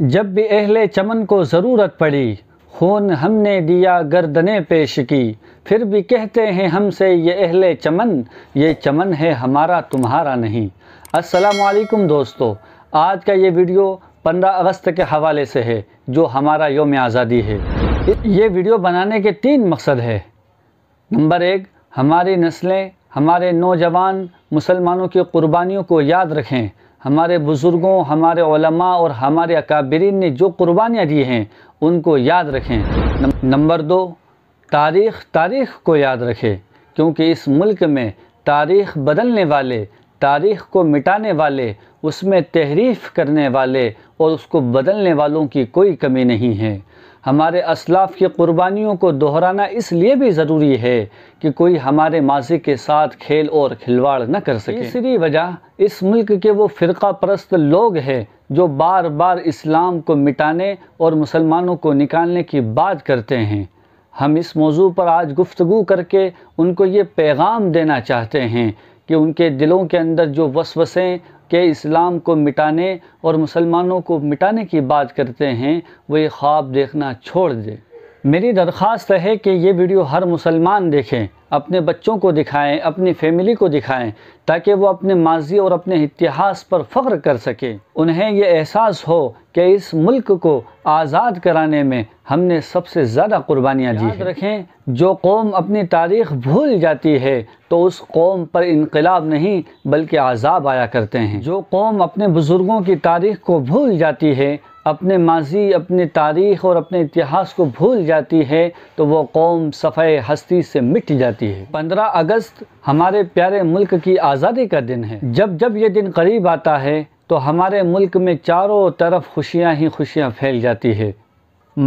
जब भी अहले चमन को ज़रूरत पड़ी खून हमने दिया गर्दने पेश की फिर भी कहते हैं हमसे ये अहले चमन ये चमन है हमारा तुम्हारा नहीं अस्सलाम वालेकुम दोस्तों आज का ये वीडियो 15 अगस्त के हवाले से है जो हमारा योम आज़ादी है ये वीडियो बनाने के तीन मकसद है नंबर एक हमारी नस्लें हमारे नौजवान मुसलमानों की क़ुरबानियों को याद रखें हमारे बुज़ुर्गों हमारे और हमारे अकाबरीन ने जो कुर्बानियाँ दी हैं उनको याद रखें नंबर दो तारीख़ तारीख़ को याद रखें क्योंकि इस मुल्क में तारीख़ बदलने वाले तारीख़ को मिटाने वाले उसमें तहरीफ़ करने वाले और उसको बदलने वालों की कोई कमी नहीं है हमारे असलाफ की कुर्बानियों को दोहराना इसलिए भी ज़रूरी है कि कोई हमारे माजी के साथ खेल और खिलवाड़ न कर सके तीसरी वजह इस मुल्क के वो फ़िरका परस्त लोग हैं जो बार बार इस्लाम को मिटाने और मुसलमानों को निकालने की बात करते हैं हम इस मौजू पर आज गुफ्तु करके उनको ये पैगाम देना चाहते हैं कि उनके दिलों के अंदर जो वसवसें के इस्लाम को मिटाने और मुसलमानों को मिटाने की बात करते हैं वो ये ख्वाब देखना छोड़ दें मेरी दरख्वास्त है कि ये वीडियो हर मुसलमान देखें अपने बच्चों को दिखाएं अपनी फैमिली को दिखाएं ताकि वो अपने माजी और अपने इतिहास पर फ़ख्र कर सके उन्हें ये एहसास हो कि इस मुल्क को आज़ाद कराने में हमने सबसे ज़्यादा कुर्बानियाँ दी याद रखें जो कौम अपनी तारीख भूल जाती है तो उस कौम पर इनकलाब नहीं बल्कि आज़ाब आया करते हैं जो कौम अपने बुज़ुर्गों की तारीख को भूल जाती है अपने माजी अपने तारीख़ और अपने इतिहास को भूल जाती है तो वो कौम सफ़े हस्ती से मिट जाती है पंद्रह अगस्त हमारे प्यारे मुल्क की आज़ादी का दिन है जब जब ये दिन करीब आता है तो हमारे मुल्क में चारों तरफ खुशियाँ ही खुशियाँ फैल जाती है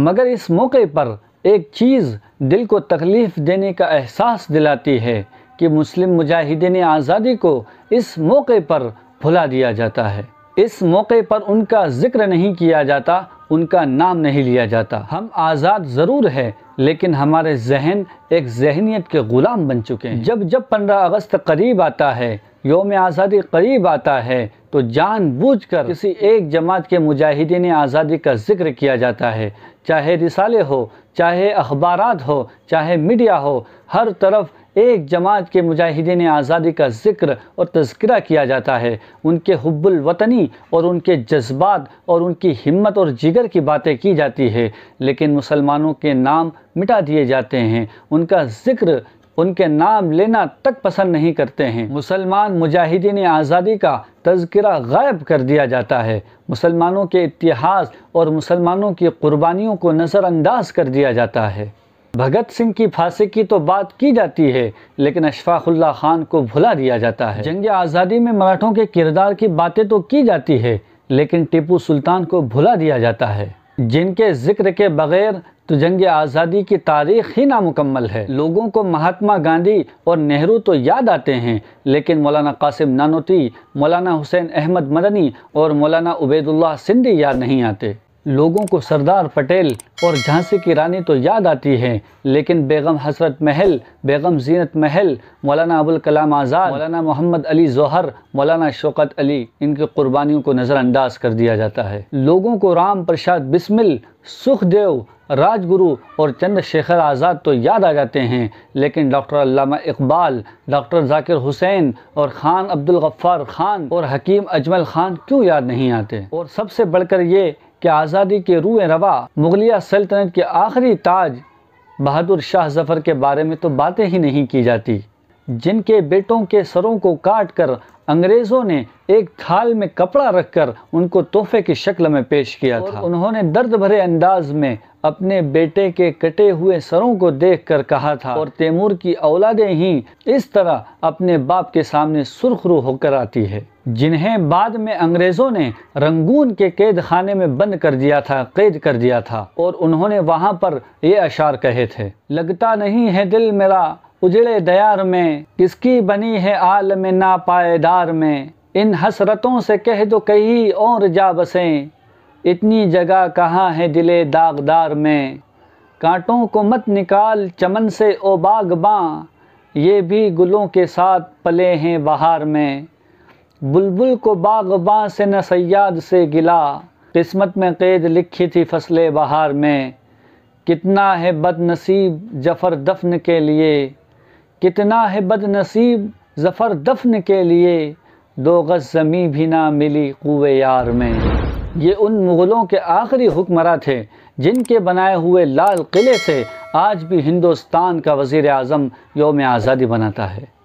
मगर इस मौके पर एक चीज़ दिल को तकलीफ़ देने का एहसास दिलाती है कि मुस्लिम मुजाहिदीन आज़ादी को इस मौके पर भुला दिया जाता है इस मौके पर उनका जिक्र नहीं किया जाता उनका नाम नहीं लिया जाता हम आज़ाद ज़रूर है लेकिन हमारे जहन एक जहनीत के ग़ुलाम बन चुके हैं जब जब पंद्रह अगस्त करीब आता है योम आज़ादी करीब आता है तो जानबूझकर किसी एक जमात के मुजाहिदीन आज़ादी का जिक्र किया जाता है चाहे रिसाले हो चाहे अखबार हो चाहे मीडिया हो हर तरफ एक जमात के मुजाहिदीन आज़ादी का जिक्र और तस्करा किया जाता है उनके हब्बुल वतनी और उनके जज्बात और उनकी हिम्मत और जिगर की बातें की जाती है लेकिन मुसलमानों के नाम मिटा दिए जाते हैं उनका जिक्र उनके नाम लेना तक पसंद नहीं करते हैं मुसलमान मुजाहिदीन आज़ादी का तस्करा गायब कर दिया जाता है मुसलमानों के इतिहास और मुसलमानों की क़ुरबानियों को नज़रअंदाज कर दिया जाता है भगत सिंह की फांसी की तो बात की जाती है लेकिन अशफाकुल्ला खान को भुला दिया जाता है जंग आज़ादी में मराठों के किरदार की बातें तो की जाती है लेकिन टीपू सुल्तान को भुला दिया जाता है जिनके जिक्र के बगैर तो जंग आज़ादी की तारीख ही नामुकम्मल है लोगों को महात्मा गांधी और नेहरू तो याद आते हैं लेकिन मौलाना कासिम नानोती मौलाना हुसैन अहमद मदनी और मौलाना उबैदुल्ला सिंधी याद नहीं आते लोगों को सरदार पटेल और झांसी की रानी तो याद आती है लेकिन बेगम हसरत महल बेगम जीनत महल मौलाना अबुल कलाम आज़ाद मौलाना मोहम्मद अली जोहर मौलाना शौकत अली इनकी कुर्बानियों को नज़रअंदाज कर दिया जाता है लोगों को राम प्रसाद बिस्मिल सुखदेव राजगुरु और चंद्रशेखर आज़ाद तो याद आ जाते हैं लेकिन डॉक्टर अल्लामा इकबाल डॉक्टर जाकिर हुसैन और ख़ान अब्दुल गफ्फार ख़ान और हकीम अजमल ख़ान क्यों याद नहीं आते और सबसे बढ़कर ये कि आज़ादी के रूए रवा मुगलिया सल्तनत के आखिरी ताज बहादुर शाह जफर के बारे में तो बातें ही नहीं की जाती जिनके बेटों के सरों को काट कर अंग्रेज़ों ने एक थाल में कपड़ा रखकर उनको तोहफे की शक्ल में पेश किया था उन्होंने दर्द भरे अंदाज में अपने बेटे के कटे हुए सरों को देखकर कहा था और तैमूर की औलादें ही इस तरह अपने बाप के सामने सुरखरू होकर आती है जिन्हें बाद में अंग्रेज़ों ने रंगून के कैद खाने में बंद कर दिया था कैद कर दिया था और उन्होंने वहाँ पर ये अशार कहे थे लगता नहीं है दिल मेरा उजड़े दयार में किसकी बनी है आल में ना पायेदार में इन हसरतों से कह दो कही और जा बसें इतनी जगह कहाँ है दिले दागदार में कांटों को मत निकाल चमन से ओ बाँ ये भी गुलों के साथ पले हैं बहार में बुलबुल को बाँ से न सयाद से गिला किस्मत में कैद लिखी थी फसले बहार में कितना है बदनसीब जफ़र दफन के लिए कितना है नसीब ज़फ़र दफन के लिए दो गज़ ज़मी भी ना मिली कुए यार में ये उन मुग़लों के आखिरी हुक्मरान थे जिनके बनाए हुए लाल किले से आज भी हिंदुस्तान का वज़ी अजम योम आज़ादी बनाता है